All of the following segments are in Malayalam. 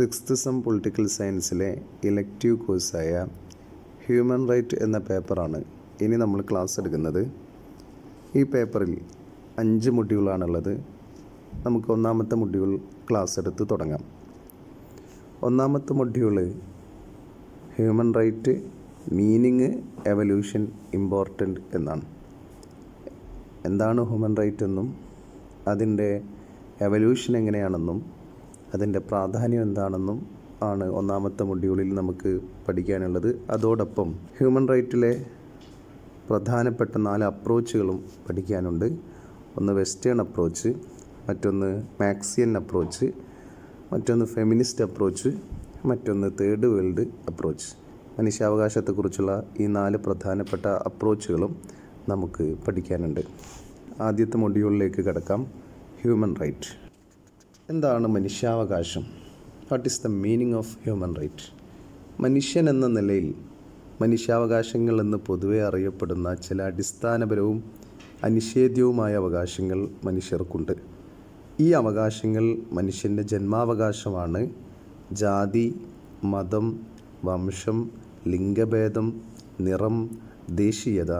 സിക്സ്ത് സം പൊളിറ്റിക്കൽ സയൻസിലെ ഇലക്റ്റീവ് കോഴ്സായ ഹ്യൂമൻ റൈറ്റ് എന്ന പേപ്പറാണ് ഇനി നമ്മൾ ക്ലാസ് എടുക്കുന്നത് ഈ പേപ്പറിൽ അഞ്ച് മൊഡ്യൂളാണുള്ളത് നമുക്ക് ഒന്നാമത്തെ മൊഡ്യൂൾ ക്ലാസ് എടുത്ത് തുടങ്ങാം ഒന്നാമത്തെ module human right meaning evolution important എന്നാണ് എന്താണ് ഹ്യൂമൻ റൈറ്റ് എന്നും അതിൻ്റെ എവല്യൂഷൻ എങ്ങനെയാണെന്നും അതിൻ്റെ പ്രാധാന്യം എന്താണെന്നും ആണ് ഒന്നാമത്തെ മൊഡ്യൂളിൽ നമുക്ക് പഠിക്കാനുള്ളത് അതോടൊപ്പം ഹ്യൂമൻ റൈറ്റിലെ പ്രധാനപ്പെട്ട നാല് അപ്രോച്ചുകളും പഠിക്കാനുണ്ട് ഒന്ന് വെസ്റ്റേൺ അപ്രോച്ച് മറ്റൊന്ന് മാക്സിയൻ അപ്രോച്ച് മറ്റൊന്ന് ഫെമിനിസ്റ്റ് അപ്രോച്ച് മറ്റൊന്ന് തേർഡ് വേൾഡ് അപ്രോച്ച് മനുഷ്യാവകാശത്തെക്കുറിച്ചുള്ള ഈ നാല് പ്രധാനപ്പെട്ട അപ്രോച്ചുകളും നമുക്ക് പഠിക്കാനുണ്ട് ആദ്യത്തെ മൊഡ്യൂളിലേക്ക് കടക്കാം ഹ്യൂമൻ റൈറ്റ് എന്താണ് മനുഷ്യാവകാശം what is the meaning of human right മനുഷ്യൻ എന്ന നിലയിൽ മനുഷ്യാവകാശങ്ങൾ എന്ന് പൊതുവെ അറിയപ്പെടുന്ന ചില അടിസ്ഥാനപരവും അനിഷേധ്യവുമായ അവകാശങ്ങൾ മനുഷ്യർക്കുണ്ട് ഈ അവകാശങ്ങൾ മനുഷ്യൻ്റെ ജന്മാവകാശമാണ് ജാതി മതം വംശം ലിംഗഭേദം നിറം ദേശീയത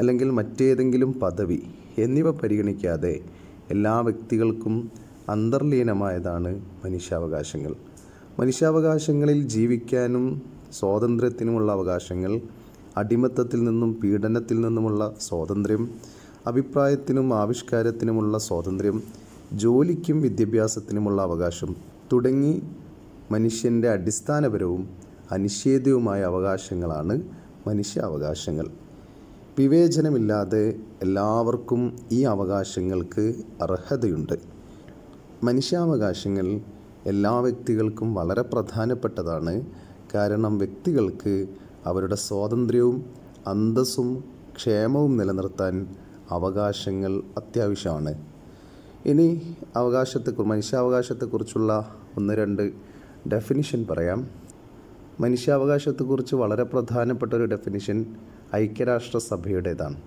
അല്ലെങ്കിൽ മറ്റേതെങ്കിലും പദവി എന്നിവ പരിഗണിക്കാതെ എല്ലാ വ്യക്തികൾക്കും അന്തർലീനമായതാണ് മനുഷ്യാവകാശങ്ങൾ മനുഷ്യാവകാശങ്ങളിൽ ജീവിക്കാനും സ്വാതന്ത്ര്യത്തിനുമുള്ള അവകാശങ്ങൾ അടിമത്തത്തിൽ നിന്നും പീഡനത്തിൽ നിന്നുമുള്ള സ്വാതന്ത്ര്യം അഭിപ്രായത്തിനും ആവിഷ്കാരത്തിനുമുള്ള സ്വാതന്ത്ര്യം ജോലിക്കും വിദ്യാഭ്യാസത്തിനുമുള്ള അവകാശം തുടങ്ങി മനുഷ്യൻ്റെ അടിസ്ഥാനപരവും അനിഷേധവുമായ അവകാശങ്ങളാണ് മനുഷ്യാവകാശങ്ങൾ വിവേചനമില്ലാതെ എല്ലാവർക്കും ഈ അവകാശങ്ങൾക്ക് അർഹതയുണ്ട് മനുഷ്യാവകാശങ്ങൾ എല്ലാ വ്യക്തികൾക്കും വളരെ പ്രധാനപ്പെട്ടതാണ് കാരണം വ്യക്തികൾക്ക് അവരുടെ സ്വാതന്ത്ര്യവും അന്തസ്സും ക്ഷേമവും നിലനിർത്താൻ അവകാശങ്ങൾ അത്യാവശ്യമാണ് ഇനി അവകാശത്തെ മനുഷ്യാവകാശത്തെക്കുറിച്ചുള്ള ഒന്ന് രണ്ട് ഡെഫിനിഷൻ പറയാം മനുഷ്യാവകാശത്തെക്കുറിച്ച് വളരെ പ്രധാനപ്പെട്ട ഒരു ഡെഫിനിഷൻ ഐക്യരാഷ്ട്രസഭയുടേതാണ്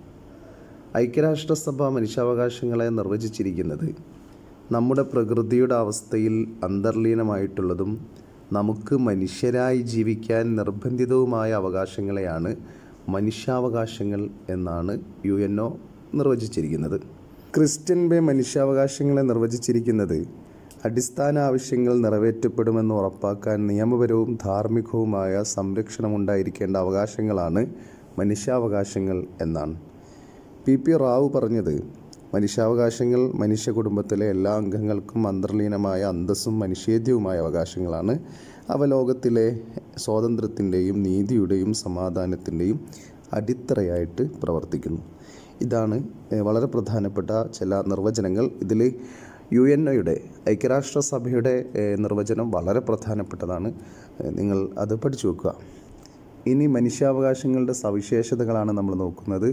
ഐക്യരാഷ്ട്രസഭ മനുഷ്യാവകാശങ്ങളെ നിർവചിച്ചിരിക്കുന്നത് നമ്മുടെ പ്രകൃതിയുടെ അവസ്ഥയിൽ അന്തർലീനമായിട്ടുള്ളതും നമുക്ക് മനുഷ്യരായി ജീവിക്കാൻ നിർബന്ധിതവുമായ അവകാശങ്ങളെയാണ് മനുഷ്യാവകാശങ്ങൾ എന്നാണ് യു എൻ ഒ നിർവചിച്ചിരിക്കുന്നത് ക്രിസ്ത്യൻ ബേ മനുഷ്യാവകാശങ്ങളെ നിർവചിച്ചിരിക്കുന്നത് അടിസ്ഥാന ആവശ്യങ്ങൾ നിറവേറ്റപ്പെടുമെന്ന് ഉറപ്പാക്കാൻ നിയമപരവും ധാർമ്മികവുമായ സംരക്ഷണമുണ്ടായിരിക്കേണ്ട അവകാശങ്ങളാണ് മനുഷ്യാവകാശങ്ങൾ എന്നാണ് പി പി റാവു പറഞ്ഞത് മനുഷ്യാവകാശങ്ങൾ മനുഷ്യ കുടുംബത്തിലെ എല്ലാ അംഗങ്ങൾക്കും അന്തർലീനമായ അന്തസ്സും മനുഷ്യേദ്യവുമായ അവകാശങ്ങളാണ് അവ ലോകത്തിലെ സ്വാതന്ത്ര്യത്തിൻ്റെയും നീതിയുടെയും സമാധാനത്തിൻ്റെയും അടിത്തറയായിട്ട് പ്രവർത്തിക്കുന്നു ഇതാണ് വളരെ പ്രധാനപ്പെട്ട ചില നിർവചനങ്ങൾ ഇതിൽ യു എൻ ഒയുടെ ഐക്യരാഷ്ട്രസഭയുടെ നിർവചനം വളരെ പ്രധാനപ്പെട്ടതാണ് നിങ്ങൾ അത് പഠിച്ചു വെക്കുക ഇനി മനുഷ്യാവകാശങ്ങളുടെ സവിശേഷതകളാണ് നമ്മൾ നോക്കുന്നത്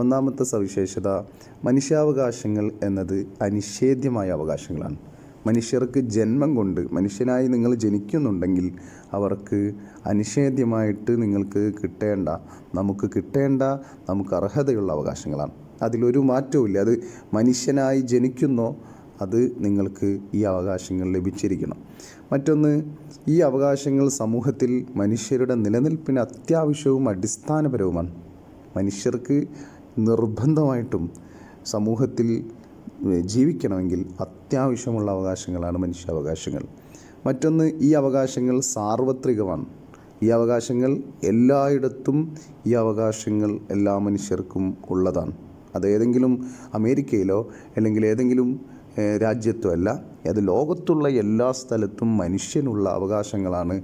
ഒന്നാമത്തെ സവിശേഷത മനുഷ്യാവകാശങ്ങൾ എന്നത് അനിഷേദ്യമായ അവകാശങ്ങളാണ് മനുഷ്യർക്ക് ജന്മം കൊണ്ട് മനുഷ്യനായി നിങ്ങൾ ജനിക്കുന്നുണ്ടെങ്കിൽ അവർക്ക് അനിഷേദ്യമായിട്ട് നിങ്ങൾക്ക് കിട്ടേണ്ട നമുക്ക് കിട്ടേണ്ട നമുക്ക് അർഹതയുള്ള അവകാശങ്ങളാണ് അതിലൊരു മാറ്റവും അത് മനുഷ്യനായി ജനിക്കുന്നോ അത് നിങ്ങൾക്ക് ഈ അവകാശങ്ങൾ ലഭിച്ചിരിക്കണം മറ്റൊന്ന് ഈ അവകാശങ്ങൾ സമൂഹത്തിൽ മനുഷ്യരുടെ നിലനിൽപ്പിന് അത്യാവശ്യവും അടിസ്ഥാനപരവുമാണ് മനുഷ്യർക്ക് നിർബന്ധമായിട്ടും സമൂഹത്തിൽ ജീവിക്കണമെങ്കിൽ അത്യാവശ്യമുള്ള അവകാശങ്ങളാണ് മനുഷ്യാവകാശങ്ങൾ മറ്റൊന്ന് ഈ അവകാശങ്ങൾ സാർവത്രികമാണ് ഈ അവകാശങ്ങൾ എല്ലായിടത്തും ഈ അവകാശങ്ങൾ എല്ലാ മനുഷ്യർക്കും ഉള്ളതാണ് അത് ഏതെങ്കിലും അമേരിക്കയിലോ അല്ലെങ്കിൽ ഏതെങ്കിലും രാജ്യത്തോ അല്ല അത് ലോകത്തുള്ള എല്ലാ സ്ഥലത്തും മനുഷ്യനുള്ള അവകാശങ്ങളാണ്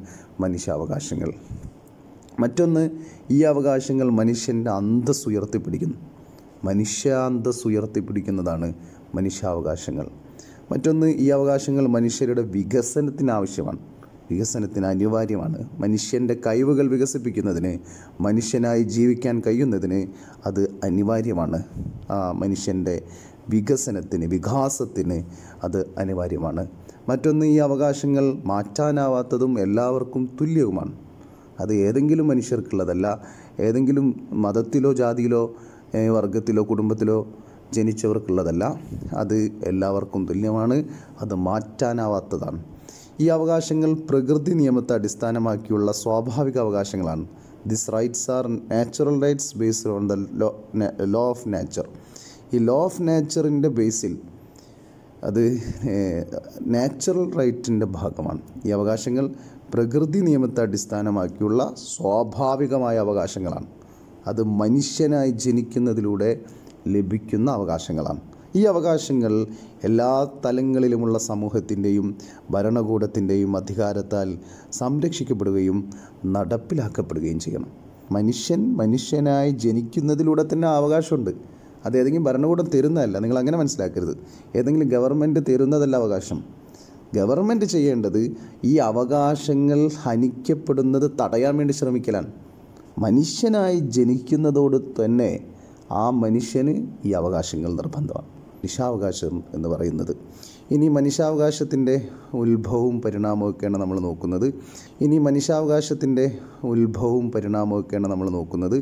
മനുഷ്യാവകാശങ്ങൾ മറ്റൊന്ന് ഈ അവകാശങ്ങൾ മനുഷ്യൻ്റെ അന്തസ് ഉയർത്തിപ്പിടിക്കുന്നു മനുഷ്യാന്തസ് ഉയർത്തിപ്പിടിക്കുന്നതാണ് മനുഷ്യാവകാശങ്ങൾ മറ്റൊന്ന് ഈ അവകാശങ്ങൾ മനുഷ്യരുടെ വികസനത്തിന് ആവശ്യമാണ് വികസനത്തിന് അനിവാര്യമാണ് മനുഷ്യൻ്റെ കഴിവുകൾ വികസിപ്പിക്കുന്നതിന് മനുഷ്യനായി ജീവിക്കാൻ കഴിയുന്നതിന് അത് അനിവാര്യമാണ് ആ മനുഷ്യൻ്റെ വികസനത്തിന് വികാസത്തിന് അത് അനിവാര്യമാണ് മറ്റൊന്ന് ഈ അവകാശങ്ങൾ മാറ്റാനാവാത്തതും എല്ലാവർക്കും തുല്യവുമാണ് അത് ഏതെങ്കിലും മനുഷ്യർക്കുള്ളതല്ല ഏതെങ്കിലും മതത്തിലോ ജാതിയിലോ വർഗത്തിലോ കുടുംബത്തിലോ ജനിച്ചവർക്കുള്ളതല്ല അത് എല്ലാവർക്കും തുല്യമാണ് അത് മാറ്റാനാവാത്തതാണ് ഈ അവകാശങ്ങൾ പ്രകൃതി നിയമത്തെ അടിസ്ഥാനമാക്കിയുള്ള സ്വാഭാവിക അവകാശങ്ങളാണ് this rights are natural rights based on the law of nature ഈ ലോ ഓഫ് നേച്ചറിൻ്റെ ബേസിൽ അത് നാച്ചുറൽ റൈറ്റിൻ്റെ ഭാഗമാണ് ഈ അവകാശങ്ങൾ പ്രകൃതി നിയമത്തെ അടിസ്ഥാനമാക്കിയുള്ള സ്വാഭാവികമായ അവകാശങ്ങളാണ് അത് മനുഷ്യനായി ജനിക്കുന്നതിലൂടെ ലഭിക്കുന്ന അവകാശങ്ങളാണ് ഈ അവകാശങ്ങൾ എല്ലാ തലങ്ങളിലുമുള്ള സമൂഹത്തിൻ്റെയും ഭരണകൂടത്തിൻ്റെയും അധികാരത്താൽ സംരക്ഷിക്കപ്പെടുകയും നടപ്പിലാക്കപ്പെടുകയും ചെയ്യണം മനുഷ്യൻ മനുഷ്യനായി ജനിക്കുന്നതിലൂടെ തന്നെ അവകാശമുണ്ട് അത് ഏതെങ്കിലും ഭരണകൂടം തരുന്നതല്ല നിങ്ങൾ അങ്ങനെ മനസ്സിലാക്കരുത് ഏതെങ്കിലും ഗവൺമെൻറ് തരുന്നതല്ല അവകാശം ഗവൺമെൻറ് ചെയ്യേണ്ടത് ഈ അവകാശങ്ങൾ ഹനിക്കപ്പെടുന്നത് തടയാൻ വേണ്ടി ശ്രമിക്കലാണ് മനുഷ്യനായി ജനിക്കുന്നതോട് തന്നെ ആ മനുഷ്യന് ഈ അവകാശങ്ങൾ നിർബന്ധമാണ് മനുഷ്യാവകാശം എന്ന് പറയുന്നത് ഇനി മനുഷ്യാവകാശത്തിൻ്റെ ഉത്ഭവവും പരിണാമമൊക്കെയാണ് നമ്മൾ നോക്കുന്നത് ഇനി മനുഷ്യാവകാശത്തിൻ്റെ ഉത്ഭവവും പരിണാമമൊക്കെയാണ് നമ്മൾ നോക്കുന്നത്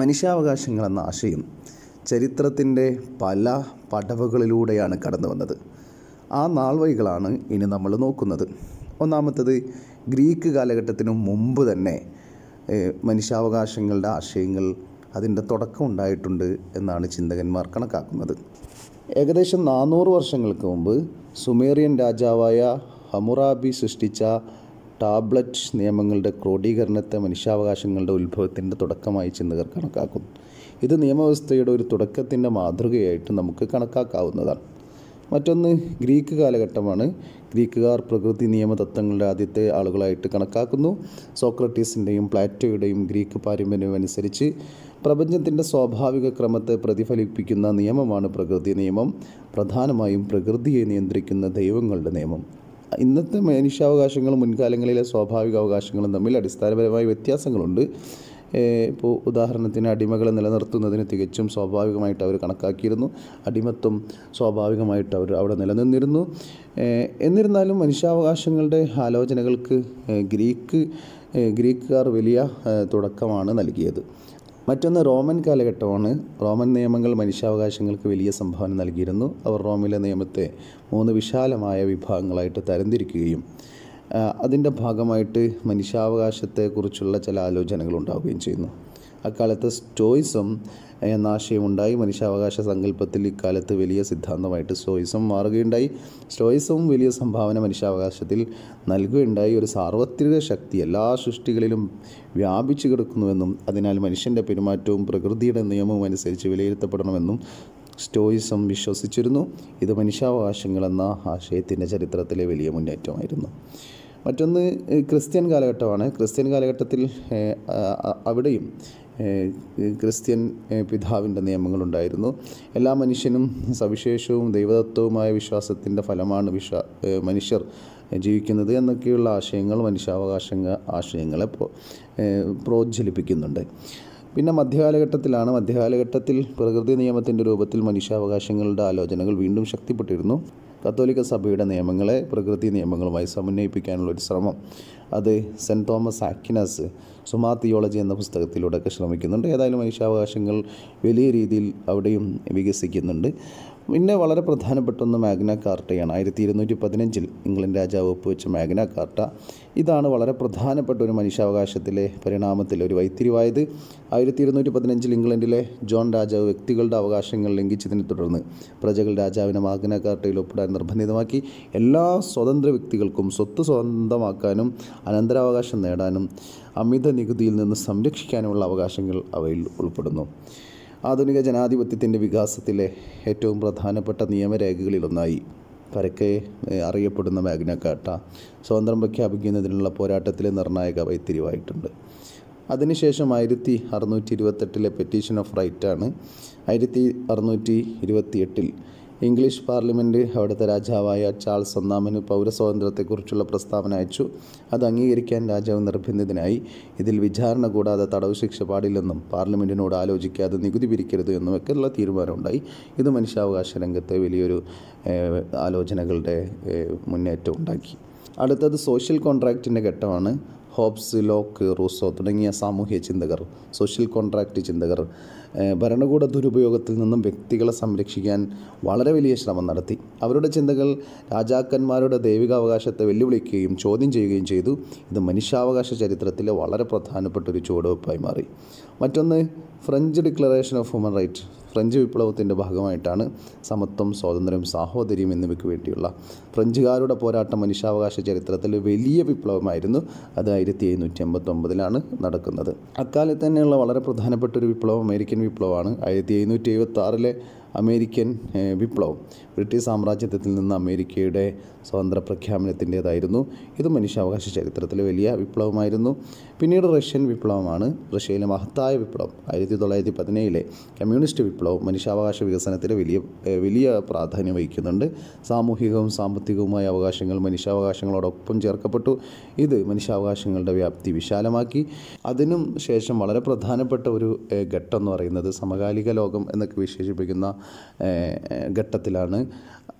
മനുഷ്യാവകാശങ്ങൾ എന്ന ആശയം ചരിത്രത്തിൻ്റെ പല പടവുകളിലൂടെയാണ് കടന്നു വന്നത് ആ നാൾവഴികളാണ് ഇനി നമ്മൾ നോക്കുന്നത് ഒന്നാമത്തത് ഗ്രീക്ക് കാലഘട്ടത്തിനു മുമ്പ് തന്നെ മനുഷ്യാവകാശങ്ങളുടെ ആശയങ്ങൾ അതിൻ്റെ തുടക്കം ഉണ്ടായിട്ടുണ്ട് എന്നാണ് ചിന്തകന്മാർ കണക്കാക്കുന്നത് ഏകദേശം നാനൂറ് വർഷങ്ങൾക്ക് മുമ്പ് സുമേറിയൻ രാജാവായ ഹമുറാബി സൃഷ്ടിച്ച ടാബ്ലറ്റ് നിയമങ്ങളുടെ ക്രോഡീകരണത്തെ മനുഷ്യാവകാശങ്ങളുടെ ഉത്ഭവത്തിൻ്റെ തുടക്കമായി ചിന്തകർ കണക്കാക്കുന്നു ഇത് നിയമവ്യവസ്ഥയുടെ ഒരു തുടക്കത്തിൻ്റെ മാതൃകയായിട്ട് നമുക്ക് കണക്കാക്കാവുന്നതാണ് മറ്റൊന്ന് ഗ്രീക്ക് കാലഘട്ടമാണ് ഗ്രീക്കുകാർ പ്രകൃതി നിയമ തത്വങ്ങളുടെ ആദ്യത്തെ ആളുകളായിട്ട് കണക്കാക്കുന്നു സോക്രട്ടീസിൻ്റെയും പ്ലാറ്റോയുടെയും ഗ്രീക്ക് പാരമ്പര്യം അനുസരിച്ച് പ്രപഞ്ചത്തിൻ്റെ സ്വാഭാവിക ക്രമത്തെ പ്രതിഫലിപ്പിക്കുന്ന നിയമമാണ് പ്രകൃതി നിയമം പ്രധാനമായും പ്രകൃതിയെ നിയന്ത്രിക്കുന്ന ദൈവങ്ങളുടെ നിയമം ഇന്നത്തെ മനുഷ്യാവകാശങ്ങളും മുൻകാലങ്ങളിലെ സ്വാഭാവിക അവകാശങ്ങളും തമ്മിൽ അടിസ്ഥാനപരമായ വ്യത്യാസങ്ങളുണ്ട് ഇപ്പോൾ ഉദാഹരണത്തിന് അടിമകളെ നിലനിർത്തുന്നതിന് തികച്ചും സ്വാഭാവികമായിട്ട് അവർ കണക്കാക്കിയിരുന്നു അടിമത്വം സ്വാഭാവികമായിട്ട് അവർ അവിടെ നിലനിന്നിരുന്നു എന്നിരുന്നാലും മനുഷ്യാവകാശങ്ങളുടെ ആലോചനകൾക്ക് ഗ്രീക്ക് ഗ്രീക്കുകാർ വലിയ തുടക്കമാണ് നൽകിയത് മറ്റൊന്ന് റോമൻ കാലഘട്ടമാണ് റോമൻ നിയമങ്ങൾ മനുഷ്യാവകാശങ്ങൾക്ക് വലിയ സംഭാവന നൽകിയിരുന്നു അവർ റോമിലെ നിയമത്തെ മൂന്ന് വിശാലമായ വിഭാഗങ്ങളായിട്ട് തരംതിരിക്കുകയും അതിൻ്റെ ഭാഗമായിട്ട് മനുഷ്യാവകാശത്തെക്കുറിച്ചുള്ള ചില ആലോചനകൾ ഉണ്ടാവുകയും ചെയ്യുന്നു അക്കാലത്ത് സ്റ്റോയിസം എന്ന ആശയമുണ്ടായി മനുഷ്യാവകാശ സങ്കല്പത്തിൽ ഇക്കാലത്ത് വലിയ സിദ്ധാന്തമായിട്ട് സ്റ്റോയിസം മാറുകയുണ്ടായി സ്റ്റോയിസവും വലിയ സംഭാവന മനുഷ്യാവകാശത്തിൽ നൽകുകയുണ്ടായി ഒരു സാർവത്രിക ശക്തി എല്ലാ സൃഷ്ടികളിലും വ്യാപിച്ചു കിടക്കുന്നുവെന്നും അതിനാൽ മനുഷ്യൻ്റെ പെരുമാറ്റവും പ്രകൃതിയുടെ നിയമവും അനുസരിച്ച് വിലയിരുത്തപ്പെടണമെന്നും സ്റ്റോയിസം വിശ്വസിച്ചിരുന്നു ഇത് മനുഷ്യാവകാശങ്ങളെന്ന ആശയത്തിൻ്റെ ചരിത്രത്തിലെ വലിയ മുന്നേറ്റമായിരുന്നു മറ്റൊന്ന് ക്രിസ്ത്യൻ കാലഘട്ടമാണ് ക്രിസ്ത്യൻ കാലഘട്ടത്തിൽ അവിടെയും ക്രിസ്ത്യൻ പിതാവിൻ്റെ നിയമങ്ങളുണ്ടായിരുന്നു എല്ലാ മനുഷ്യനും സവിശേഷവും ദൈവതത്വവുമായ വിശ്വാസത്തിൻ്റെ ഫലമാണ് വിശ്വാ മനുഷ്യർ ജീവിക്കുന്നത് എന്നൊക്കെയുള്ള ആശയങ്ങൾ മനുഷ്യാവകാശ ആശയങ്ങളെ പ്രോജ്വലിപ്പിക്കുന്നുണ്ട് പിന്നെ മധ്യകാലഘട്ടത്തിലാണ് മധ്യകാലഘട്ടത്തിൽ പ്രകൃതി നിയമത്തിൻ്റെ രൂപത്തിൽ മനുഷ്യാവകാശങ്ങളുടെ ആലോചനകൾ വീണ്ടും ശക്തിപ്പെട്ടിരുന്നു കത്തോലിക്ക സഭയുടെ നിയമങ്ങളെ പ്രകൃതി നിയമങ്ങളുമായി സമന്വയിപ്പിക്കാനുള്ള ഒരു ശ്രമം അത് saint Thomas Aquinas Summa Theologiae എന്ന പുസ്തകത്തിലൂടെയൊക്കെ ശ്രമിക്കുന്നുണ്ട് ഏതായാലും മനുഷ്യാവകാശങ്ങൾ വലിയ രീതിയിൽ അവിടെയും വികസിക്കുന്നുണ്ട് പിന്നെ വളരെ പ്രധാനപ്പെട്ട ഒന്ന് മാഗ്ന കാർട്ടയാണ് ആയിരത്തി ഇരുന്നൂറ്റി പതിനഞ്ചിൽ ഇംഗ്ലണ്ട് രാജാവ് ഒപ്പുവെച്ച മാഗ്ന കാർട്ട ഇതാണ് വളരെ പ്രധാനപ്പെട്ട ഒരു മനുഷ്യാവകാശത്തിലെ പരിണാമത്തിൽ ഒരു വൈത്തിരിവായത് ആയിരത്തി ഇരുന്നൂറ്റി പതിനഞ്ചിൽ ഇംഗ്ലണ്ടിലെ ജോൺ രാജാവ് വ്യക്തികളുടെ അവകാശങ്ങൾ ലംഘിച്ചതിനെ തുടർന്ന് പ്രജകൾ രാജാവിനെ മാഗ്ന കാർട്ടയിൽ ഒപ്പിടാൻ നിർബന്ധിതമാക്കി എല്ലാ സ്വതന്ത്ര വ്യക്തികൾക്കും സ്വത്ത് സ്വന്തമാക്കാനും അനന്തരാവകാശം നേടാനും അമിത നികുതിയിൽ നിന്ന് സംരക്ഷിക്കാനുമുള്ള അവകാശങ്ങൾ അവയിൽ ഉൾപ്പെടുന്നു ആധുനിക ജനാധിപത്യത്തിൻ്റെ വികാസത്തിലെ ഏറ്റവും പ്രധാനപ്പെട്ട നിയമരേഖകളിലൊന്നായി പരക്കെ അറിയപ്പെടുന്ന മാഗ്നക്കാട്ട സ്വതന്ത്രം പ്രഖ്യാപിക്കുന്നതിനുള്ള പോരാട്ടത്തിലെ നിർണായക വൈത്തിരിവായിട്ടുണ്ട് അതിനുശേഷം ആയിരത്തി അറുന്നൂറ്റി ഇരുപത്തെട്ടിലെ പെറ്റീഷൻ ഓഫ് റൈറ്റാണ് ആയിരത്തി അറുന്നൂറ്റി ഇരുപത്തിയെട്ടിൽ ഇംഗ്ലീഷ് പാർലമെൻറ്റ് അവിടുത്തെ രാജാവായ ചാൾസ് ഒന്നാമന് പൗരസ്വാതന്ത്ര്യത്തെക്കുറിച്ചുള്ള പ്രസ്താവന അയച്ചു അത് അംഗീകരിക്കാൻ രാജാവ് നിർബന്ധിതനായി ഇതിൽ വിചാരണ കൂടാതെ തടവ് ശിക്ഷ പാടില്ലെന്നും പാർലമെൻറ്റിനോട് ആലോചിക്കാതെ നികുതി പിരിക്കരുത് എന്നുമൊക്കെയുള്ള തീരുമാനമുണ്ടായി ഇത് മനുഷ്യാവകാശ രംഗത്തെ വലിയൊരു ആലോചനകളുടെ മുന്നേറ്റം ഉണ്ടാക്കി അടുത്തത് സോഷ്യൽ കോൺട്രാക്റ്റിൻ്റെ ഘട്ടമാണ് ഹോബ്സ് ലോക്ക് റൂസോ തുടങ്ങിയ സാമൂഹ്യ ചിന്തകർ സോഷ്യൽ കോൺട്രാക്റ്റ് ചിന്തകർ ഭരണകൂട ദുരുപയോഗത്തിൽ നിന്നും വ്യക്തികളെ സംരക്ഷിക്കാൻ വളരെ വലിയ ശ്രമം നടത്തി അവരുടെ ചിന്തകൾ രാജാക്കന്മാരുടെ ദൈവികാവകാശത്തെ വെല്ലുവിളിക്കുകയും ചോദ്യം ചെയ്യുകയും ചെയ്തു ഇത് മനുഷ്യാവകാശ ചരിത്രത്തിലെ വളരെ പ്രധാനപ്പെട്ട ഒരു ചുവടുവെപ്പായി മാറി മറ്റൊന്ന് French declaration of human rights French വിപ്ലവത്തിൻ്റെ ഭാഗമായിട്ടാണ് സമത്വം സ്വാതന്ത്ര്യം സാഹോദര്യം എന്നിവയ്ക്ക് വേണ്ടിയുള്ള ഫ്രഞ്ചുകാരുടെ പോരാട്ടം മനുഷ്യാവകാശ ചരിത്രത്തിൽ വലിയ വിപ്ലവമായിരുന്നു അത് ആയിരത്തി എഴുന്നൂറ്റി അമ്പത്തൊമ്പതിലാണ് നടക്കുന്നത് അക്കാലത്ത് തന്നെയുള്ള വളരെ പ്രധാനപ്പെട്ട ഒരു വിപ്ലവം അമേരിക്കൻ വിപ്ലവമാണ് ആയിരത്തി എഴുന്നൂറ്റി എഴുപത്തി ആറിലെ അമേരിക്കൻ വിപ്ലവം ബ്രിട്ടീഷ് സാമ്രാജ്യത്വത്തിൽ നിന്ന് അമേരിക്കയുടെ സ്വതന്ത്ര പ്രഖ്യാപനത്തിൻ്റേതായിരുന്നു ഇത് മനുഷ്യാവകാശ ചരിത്രത്തിലെ വലിയ വിപ്ലവമായിരുന്നു പിന്നീട് റഷ്യൻ വിപ്ലവമാണ് റഷ്യയിലെ മഹത്തായ വിപ്ലവം ആയിരത്തി തൊള്ളായിരത്തി പതിനേഴിലെ കമ്മ്യൂണിസ്റ്റ് വിപ്ലവം മനുഷ്യാവകാശ വികസനത്തിന് വലിയ വലിയ പ്രാധാന്യം വഹിക്കുന്നുണ്ട് സാമൂഹികവും സാമ്പത്തികവുമായ അവകാശങ്ങൾ മനുഷ്യാവകാശങ്ങളോടൊപ്പം ചേർക്കപ്പെട്ടു ഇത് മനുഷ്യാവകാശങ്ങളുടെ വ്യാപ്തി വിശാലമാക്കി അതിനും ശേഷം വളരെ പ്രധാനപ്പെട്ട ഒരു ഘട്ടം എന്ന് പറയുന്നത് സമകാലിക ലോകം എന്നൊക്കെ വിശേഷിപ്പിക്കുന്ന ഘട്ടത്തിലാണ്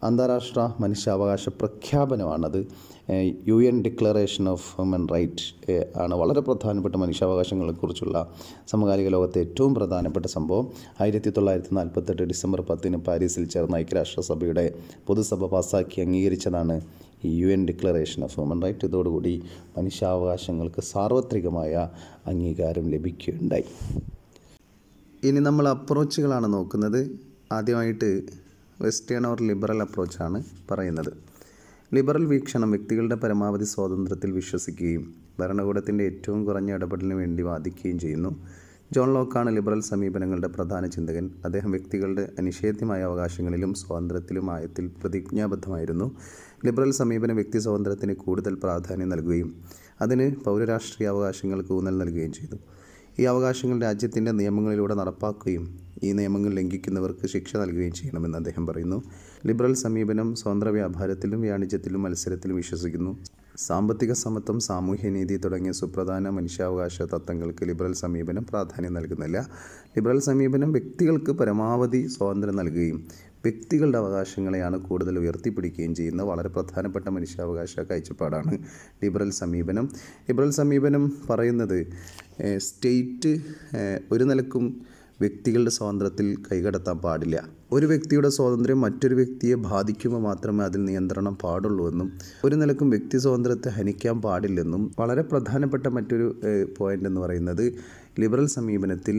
അന്താരാഷ്ട്ര മനുഷ്യാവകാശ പ്രഖ്യാപനമാണത് U N declaration of human right ആണ് വളരെ പ്രധാനപ്പെട്ട മനുഷ്യാവകാശങ്ങളെക്കുറിച്ചുള്ള സമകാലിക ലോകത്തെ ഏറ്റവും പ്രധാനപ്പെട്ട സംഭവം ആയിരത്തി തൊള്ളായിരത്തി നാൽപ്പത്തെട്ട് ഡിസംബർ പത്തിന് പാരീസിൽ ചേർന്ന ഐക്യരാഷ്ട്രസഭയുടെ പൊതുസഭ പാസാക്കി അംഗീകരിച്ചതാണ് ഈ U N declaration of human right ഇതോടുകൂടി മനുഷ്യാവകാശങ്ങൾക്ക് സാർവത്രികമായ അംഗീകാരം ലഭിക്കുകയുണ്ടായി ഇനി നമ്മൾ അപ്രോച്ചുകളാണ് നോക്കുന്നത് ആദ്യമായിട്ട് വെസ്റ്റേൺ ഓർ ലിബറൽ അപ്രോച്ചാണ് പറയുന്നത് ലിബറൽ വീക്ഷണം വ്യക്തികളുടെ പരമാവധി സ്വാതന്ത്ര്യത്തിൽ വിശ്വസിക്കുകയും ഭരണകൂടത്തിൻ്റെ ഏറ്റവും കുറഞ്ഞ ഇടപെടലിന് വേണ്ടി വാദിക്കുകയും ചെയ്യുന്നു ജോൺ ലോക്കാണ് ലിബറൽ സമീപനങ്ങളുടെ പ്രധാന ചിന്തകൻ അദ്ദേഹം വ്യക്തികളുടെ അനിഷേധ്യമായ അവകാശങ്ങളിലും സ്വാതന്ത്ര്യത്തിലും ആയത്തിൽ പ്രതിജ്ഞാബദ്ധമായിരുന്നു ലിബറൽ സമീപനം വ്യക്തി സ്വാതന്ത്ര്യത്തിന് കൂടുതൽ പ്രാധാന്യം നൽകുകയും അതിന് പൗരരാഷ്ട്രീയ അവകാശങ്ങൾക്ക് ഊന്നൽ നൽകുകയും ചെയ്തു ഈ അവകാശങ്ങൾ രാജ്യത്തിൻ്റെ നിയമങ്ങളിലൂടെ നടപ്പാക്കുകയും ഈ നിയമങ്ങൾ ലംഘിക്കുന്നവർക്ക് ശിക്ഷ നൽകുകയും ചെയ്യണമെന്ന് അദ്ദേഹം പറയുന്നു ലിബറൽ സമീപനം സ്വതന്ത്ര വ്യാപാരത്തിലും വാണിജ്യത്തിലും മത്സരത്തിലും വിശ്വസിക്കുന്നു സാമ്പത്തിക സമത്വം സാമൂഹ്യനീതി തുടങ്ങിയ സുപ്രധാന മനുഷ്യാവകാശ തത്വങ്ങൾക്ക് ലിബറൽ സമീപനം പ്രാധാന്യം നൽകുന്നില്ല ലിബറൽ സമീപനം വ്യക്തികൾക്ക് പരമാവധി സ്വാതന്ത്ര്യം നൽകുകയും വ്യക്തികളുടെ അവകാശങ്ങളെയാണ് കൂടുതൽ ഉയർത്തിപ്പിടിക്കുകയും ചെയ്യുന്ന വളരെ പ്രധാനപ്പെട്ട മനുഷ്യാവകാശ കാഴ്ചപ്പാടാണ് ലിബറൽ സമീപനം ലിബറൽ സമീപനം പറയുന്നത് സ്റ്റേറ്റ് ഒരു നിലക്കും വ്യക്തികളുടെ സ്വാതന്ത്ര്യത്തിൽ കൈകടത്താൻ പാടില്ല ഒരു വ്യക്തിയുടെ സ്വാതന്ത്ര്യം മറ്റൊരു വ്യക്തിയെ ബാധിക്കുമ്പോൾ മാത്രമേ അതിൽ നിയന്ത്രണം പാടുള്ളൂ എന്നും ഒരു നിലക്കും വ്യക്തി സ്വാതന്ത്ര്യത്തെ ഹനിക്കാൻ പാടില്ലെന്നും വളരെ പ്രധാനപ്പെട്ട മറ്റൊരു പോയിൻ്റ് എന്ന് പറയുന്നത് ലിബറൽ സമീപനത്തിൽ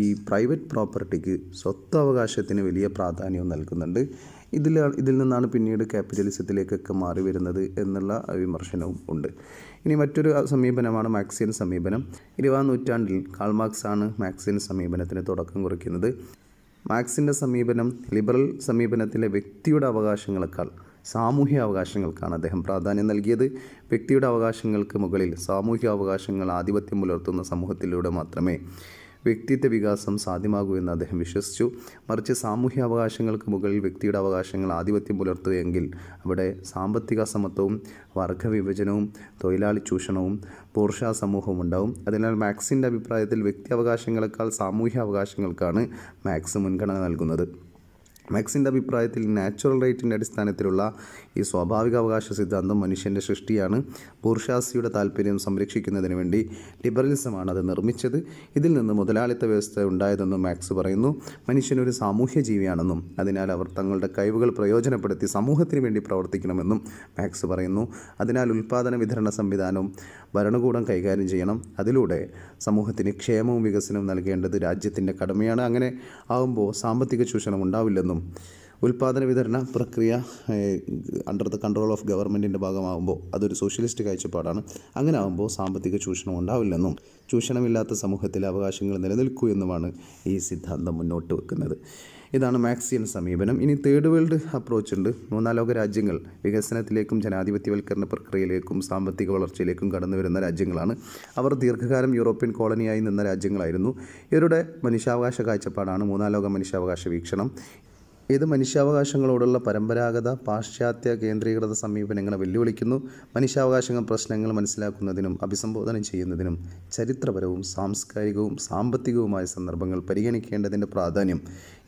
ഈ പ്രൈവറ്റ് പ്രോപ്പർട്ടിക്ക് സ്വത്ത് അവകാശത്തിന് വലിയ പ്രാധാന്യവും നൽകുന്നുണ്ട് ഇതിൽ ഇതിൽ നിന്നാണ് പിന്നീട് ക്യാപിറ്റലിസത്തിലേക്കൊക്കെ മാറി വരുന്നത് എന്നുള്ള വിമർശനവും ഉണ്ട് ഇനി മറ്റൊരു സമീപനമാണ് മാക്സിയൻ സമീപനം ഇരുപതാം നൂറ്റാണ്ടിൽ കാൾമാർക്സ് ആണ് മാക്സിയൻ സമീപനത്തിന് തുടക്കം കുറിക്കുന്നത് മാക്സിൻ്റെ സമീപനം ലിബറൽ സമീപനത്തിലെ വ്യക്തിയുടെ അവകാശങ്ങളെക്കാൾ സാമൂഹ്യ അവകാശങ്ങൾക്കാണ് അദ്ദേഹം പ്രാധാന്യം നൽകിയത് വ്യക്തിയുടെ അവകാശങ്ങൾക്ക് മുകളിൽ സാമൂഹ്യ അവകാശങ്ങൾ ആധിപത്യം പുലർത്തുന്ന സമൂഹത്തിലൂടെ മാത്രമേ വ്യക്തിത്വ വികാസം സാധ്യമാകൂ എന്ന് അദ്ദേഹം വിശ്വസിച്ചു മറിച്ച് സാമൂഹ്യ അവകാശങ്ങൾക്ക് മുകളിൽ വ്യക്തിയുടെ അവകാശങ്ങൾ ആധിപത്യം പുലർത്തുകയെങ്കിൽ അവിടെ സാമ്പത്തിക സമത്വവും വർഗവിഭജനവും തൊഴിലാളി ചൂഷണവും പൂർഷ സമൂഹവും ഉണ്ടാവും അതിനാൽ മാക്സിൻ്റെ അഭിപ്രായത്തിൽ വ്യക്തി അവകാശങ്ങളെക്കാൾ സാമൂഹ്യ അവകാശങ്ങൾക്കാണ് മാക്സ് മുൻഗണന നൽകുന്നത് മാക്സിൻ്റെ അഭിപ്രായത്തിൽ നാച്ചുറൽ റൈറ്റിൻ്റെ അടിസ്ഥാനത്തിലുള്ള ഈ അവകാശ സിദ്ധാന്തം മനുഷ്യൻ്റെ സൃഷ്ടിയാണ് ബൂർഷാസിയുടെ താല്പര്യം സംരക്ഷിക്കുന്നതിന് വേണ്ടി ലിബറലിസമാണ് അത് നിർമ്മിച്ചത് ഇതിൽ നിന്ന് മുതലാളിത്ത വ്യവസ്ഥ ഉണ്ടായതെന്നും മാക്സ് പറയുന്നു മനുഷ്യനൊരു സാമൂഹ്യ ജീവിയാണെന്നും അതിനാൽ അവർ തങ്ങളുടെ കഴിവുകൾ പ്രയോജനപ്പെടുത്തി സമൂഹത്തിന് വേണ്ടി പ്രവർത്തിക്കണമെന്നും മാക്സ് പറയുന്നു അതിനാൽ ഉൽപ്പാദന വിതരണ സംവിധാനവും ഭരണകൂടം കൈകാര്യം ചെയ്യണം അതിലൂടെ സമൂഹത്തിന് ക്ഷേമവും വികസനവും നൽകേണ്ടത് രാജ്യത്തിൻ്റെ കടമയാണ് അങ്ങനെ ആകുമ്പോൾ സാമ്പത്തിക ചൂഷണം ഉണ്ടാവില്ലെന്നും എന്നും ഉൽപ്പാദന വിതരണ പ്രക്രിയ അണ്ടർ ദ കൺട്രോൾ ഓഫ് ഗവൺമെൻറ്റിൻ്റെ ഭാഗമാകുമ്പോൾ അതൊരു സോഷ്യലിസ്റ്റ് കാഴ്ചപ്പാടാണ് അങ്ങനെ ആകുമ്പോൾ സാമ്പത്തിക ചൂഷണം ഉണ്ടാവില്ലെന്നും ചൂഷണമില്ലാത്ത സമൂഹത്തിലെ അവകാശങ്ങൾ നിലനിൽക്കൂ എന്നുമാണ് ഈ സിദ്ധാന്തം മുന്നോട്ട് വെക്കുന്നത് ഇതാണ് മാക്സിയൻ സമീപനം ഇനി തേർഡ് വേൾഡ് അപ്രോച്ച് ഉണ്ട് മൂന്നാലോക ലോക രാജ്യങ്ങൾ വികസനത്തിലേക്കും ജനാധിപത്യവൽക്കരണ പ്രക്രിയയിലേക്കും സാമ്പത്തിക വളർച്ചയിലേക്കും കടന്നു വരുന്ന രാജ്യങ്ങളാണ് അവർ ദീർഘകാലം യൂറോപ്യൻ കോളനിയായി നിന്ന രാജ്യങ്ങളായിരുന്നു ഇവരുടെ മനുഷ്യാവകാശ കാഴ്ചപ്പാടാണ് മൂന്നാലോക ലോക മനുഷ്യാവകാശ വീക്ഷണം ഇത് മനുഷ്യാവകാശങ്ങളോടുള്ള പരമ്പരാഗത പാശ്ചാത്യ കേന്ദ്രീകൃത സമീപനങ്ങളെ വെല്ലുവിളിക്കുന്നു മനുഷ്യാവകാശ പ്രശ്നങ്ങൾ മനസ്സിലാക്കുന്നതിനും അഭിസംബോധന ചെയ്യുന്നതിനും ചരിത്രപരവും സാംസ്കാരികവും സാമ്പത്തികവുമായ സന്ദർഭങ്ങൾ പരിഗണിക്കേണ്ടതിൻ്റെ പ്രാധാന്യം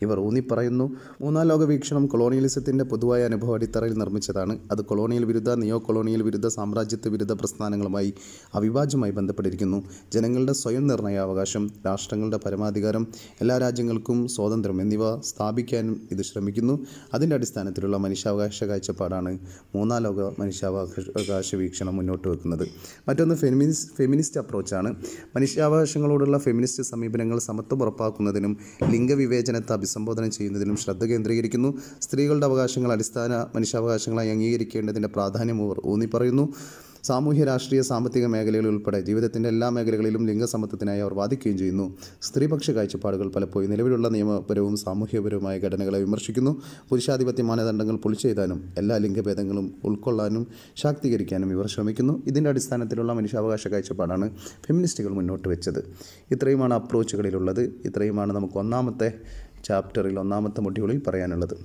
ഇവർ ഊന്നിപ്പറയുന്നു മൂന്നാം ലോക വീക്ഷണം കൊളോണിയലിസത്തിൻ്റെ പൊതുവായ അനുഭവ അടിത്തറയിൽ നിർമ്മിച്ചതാണ് അത് കൊളോണിയൽ വിരുദ്ധ നിയോ കൊളോണിയൽ വിരുദ്ധ സാമ്രാജ്യത്വ വിരുദ്ധ പ്രസ്ഥാനങ്ങളുമായി അവിഭാജ്യമായി ബന്ധപ്പെട്ടിരിക്കുന്നു ജനങ്ങളുടെ സ്വയം നിർണയാവകാശം രാഷ്ട്രങ്ങളുടെ പരമാധികാരം എല്ലാ രാജ്യങ്ങൾക്കും സ്വാതന്ത്ര്യം എന്നിവ സ്ഥാപിക്കാനും ഇത് ശ്രമിക്കുന്നു അതിൻ്റെ അടിസ്ഥാനത്തിലുള്ള മനുഷ്യാവകാശ കാഴ്ചപ്പാടാണ് മൂന്നാം ലോക മനുഷ്യാവകാശ വീക്ഷണം മുന്നോട്ട് വെക്കുന്നത് മറ്റൊന്ന് ഫെമിനിസ് ഫെമിനിസ്റ്റ് അപ്രോച്ചാണ് മനുഷ്യാവകാശങ്ങളോടുള്ള ഫെമിനിസ്റ്റ് സമീപനങ്ങൾ സമത്വം ഉറപ്പാക്കുന്നതിനും ലിംഗവിവേചനത്തെ അഭിസംബോധന ചെയ്യുന്നതിനും ശ്രദ്ധ കേന്ദ്രീകരിക്കുന്നു സ്ത്രീകളുടെ അവകാശങ്ങൾ അടിസ്ഥാന മനുഷ്യാവകാശങ്ങളായി അംഗീകരിക്കേണ്ടതിൻ്റെ പ്രാധാന്യം ഊന്നി പറയുന്നു സാമൂഹ്യ രാഷ്ട്രീയ സാമ്പത്തിക മേഖലകളിൽ ഉൾപ്പെടെ ജീവിതത്തിൻ്റെ എല്ലാ മേഖലകളിലും ലിംഗസമത്വത്തിനായി അവർ വാദിക്കുകയും ചെയ്യുന്നു സ്ത്രീപക്ഷ കാഴ്ചപ്പാടുകൾ പലപ്പോഴും നിലവിലുള്ള നിയമപരവും സാമൂഹ്യപരവുമായ ഘടനകളെ വിമർശിക്കുന്നു പുരുഷാധിപത്യ മാനദണ്ഡങ്ങൾ പൊളിച്ചെഴുതാനും എല്ലാ ലിംഗഭേദങ്ങളും ഉൾക്കൊള്ളാനും ശാക്തീകരിക്കാനും ഇവർ ശ്രമിക്കുന്നു ഇതിൻ്റെ അടിസ്ഥാനത്തിലുള്ള മനുഷ്യാവകാശ കാഴ്ചപ്പാടാണ് ഫെമിനിസ്റ്റുകൾ മുന്നോട്ട് വെച്ചത് ഇത്രയുമാണ് അപ്രോച്ചുകളിലുള്ളത് ഇത്രയുമാണ് നമുക്ക് ഒന്നാമത്തെ ചാപ്റ്ററിൽ ഒന്നാമത്തെ മൊഡ്യൂളിൽ പറയാനുള്ളത്